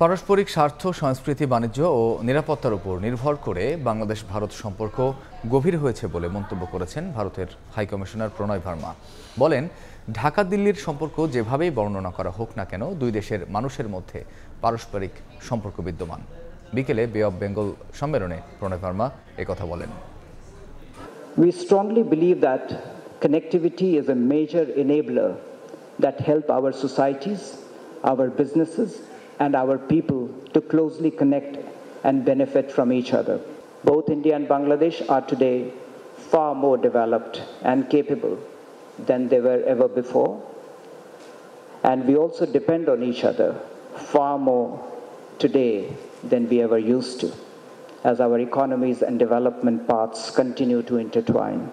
পারস্পরিক স্বার্থ সংস্কৃতি বাণিজ্য ও নিরাপত্তার উপর নির্ভর করে বাংলাদেশ ভারত সম্পর্ক গভীর হয়েছে বলে মন্তব্য করেছেন ভারতের হাইকমিশনার প্রণয় ভার্মা বলেন ঢাকা দিল্লির সম্পর্ক যেভাবেই বর্ণনা করা হোক না কেন দুই দেশের মানুষের মধ্যে পারস্পরিক সম্পর্ক বিদ্যমান বিকেলে বে অব বেঙ্গল সম্মেলনে প্রণয় ভার্মা কথা বলেন We strongly believe that connectivity is a major enabler that help our societies, our businesses and our people to closely connect and benefit from each other. Both India and Bangladesh are today far more developed and capable than they were ever before. And we also depend on each other far more today than we ever used to, as our economies and development paths continue to intertwine.